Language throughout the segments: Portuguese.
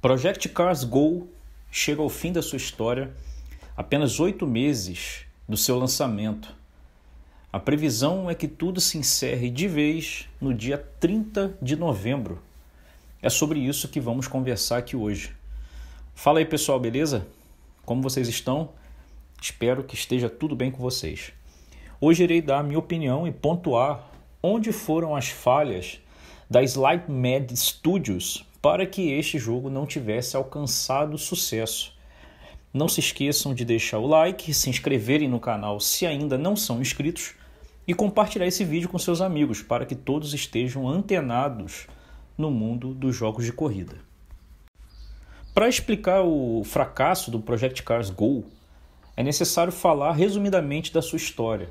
Project Cars Go chega ao fim da sua história apenas oito meses do seu lançamento. A previsão é que tudo se encerre de vez no dia 30 de novembro. É sobre isso que vamos conversar aqui hoje. Fala aí pessoal, beleza? Como vocês estão? Espero que esteja tudo bem com vocês. Hoje irei dar a minha opinião e pontuar onde foram as falhas da SlideMed Studios para que este jogo não tivesse alcançado sucesso. Não se esqueçam de deixar o like, se inscreverem no canal se ainda não são inscritos e compartilhar esse vídeo com seus amigos para que todos estejam antenados no mundo dos jogos de corrida. Para explicar o fracasso do Project Cars Go, é necessário falar resumidamente da sua história.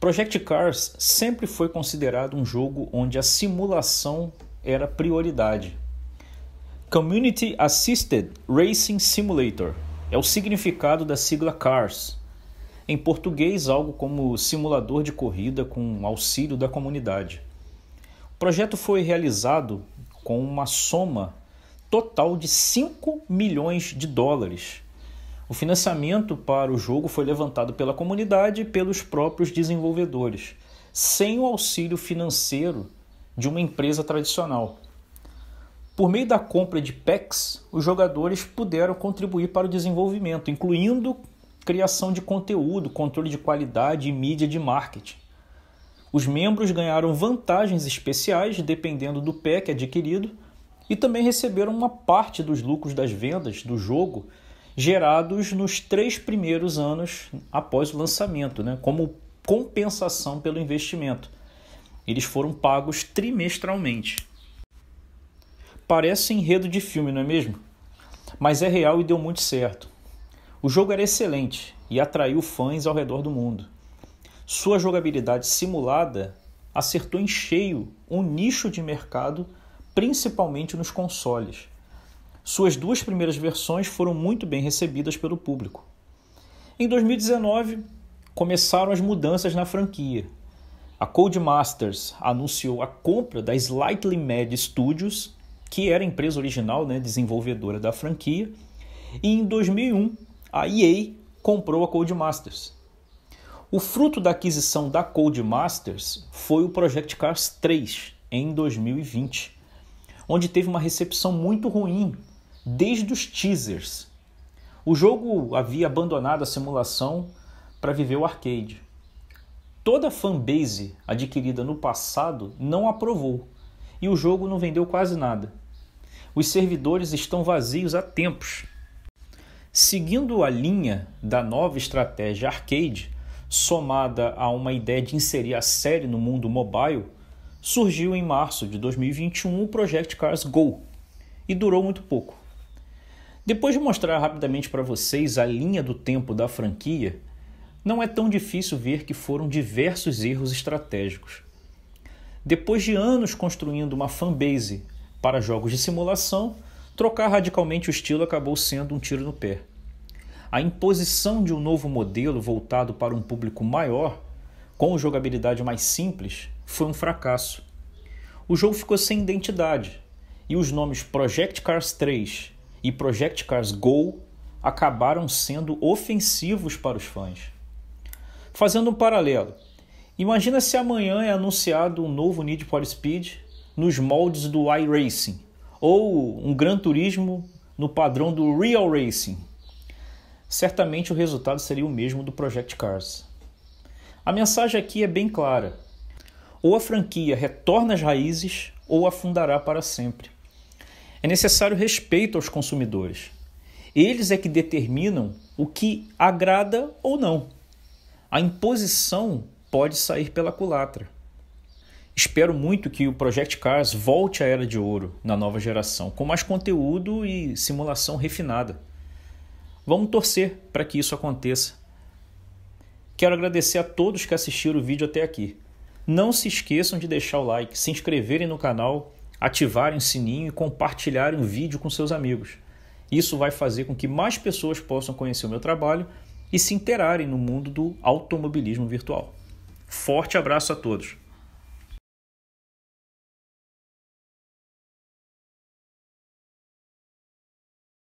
Project Cars sempre foi considerado um jogo onde a simulação era prioridade. Community Assisted Racing Simulator é o significado da sigla CARS. Em português, algo como simulador de corrida com auxílio da comunidade. O projeto foi realizado com uma soma total de 5 milhões de dólares. O financiamento para o jogo foi levantado pela comunidade e pelos próprios desenvolvedores, sem o auxílio financeiro de uma empresa tradicional. Por meio da compra de packs, os jogadores puderam contribuir para o desenvolvimento, incluindo criação de conteúdo, controle de qualidade e mídia de marketing. Os membros ganharam vantagens especiais dependendo do pack adquirido e também receberam uma parte dos lucros das vendas do jogo gerados nos três primeiros anos após o lançamento, né, como compensação pelo investimento. Eles foram pagos trimestralmente. Parece enredo de filme, não é mesmo? Mas é real e deu muito certo. O jogo era excelente e atraiu fãs ao redor do mundo. Sua jogabilidade simulada acertou em cheio um nicho de mercado, principalmente nos consoles. Suas duas primeiras versões foram muito bem recebidas pelo público. Em 2019, começaram as mudanças na franquia, a Codemasters anunciou a compra da Slightly Mad Studios, que era a empresa original né, desenvolvedora da franquia, e em 2001 a EA comprou a Codemasters. O fruto da aquisição da Codemasters foi o Project Cars 3 em 2020, onde teve uma recepção muito ruim desde os teasers. O jogo havia abandonado a simulação para viver o arcade. Toda fanbase adquirida no passado não aprovou e o jogo não vendeu quase nada. Os servidores estão vazios há tempos. Seguindo a linha da nova estratégia arcade, somada a uma ideia de inserir a série no mundo mobile, surgiu em março de 2021 o Project Cars Go e durou muito pouco. Depois de mostrar rapidamente para vocês a linha do tempo da franquia, não é tão difícil ver que foram diversos erros estratégicos. Depois de anos construindo uma fanbase para jogos de simulação, trocar radicalmente o estilo acabou sendo um tiro no pé. A imposição de um novo modelo voltado para um público maior, com jogabilidade mais simples, foi um fracasso. O jogo ficou sem identidade e os nomes Project Cars 3 e Project Cars Go acabaram sendo ofensivos para os fãs. Fazendo um paralelo, imagina se amanhã é anunciado um novo Need for Speed nos moldes do iRacing ou um Gran Turismo no padrão do Real Racing. Certamente o resultado seria o mesmo do Project Cars. A mensagem aqui é bem clara. Ou a franquia retorna às raízes ou afundará para sempre. É necessário respeito aos consumidores. Eles é que determinam o que agrada ou não. A imposição pode sair pela culatra. Espero muito que o Project Cars volte à era de ouro na nova geração, com mais conteúdo e simulação refinada. Vamos torcer para que isso aconteça. Quero agradecer a todos que assistiram o vídeo até aqui. Não se esqueçam de deixar o like, se inscreverem no canal, ativarem o sininho e compartilharem o vídeo com seus amigos. Isso vai fazer com que mais pessoas possam conhecer o meu trabalho e se interarem no mundo do automobilismo virtual. Forte abraço a todos!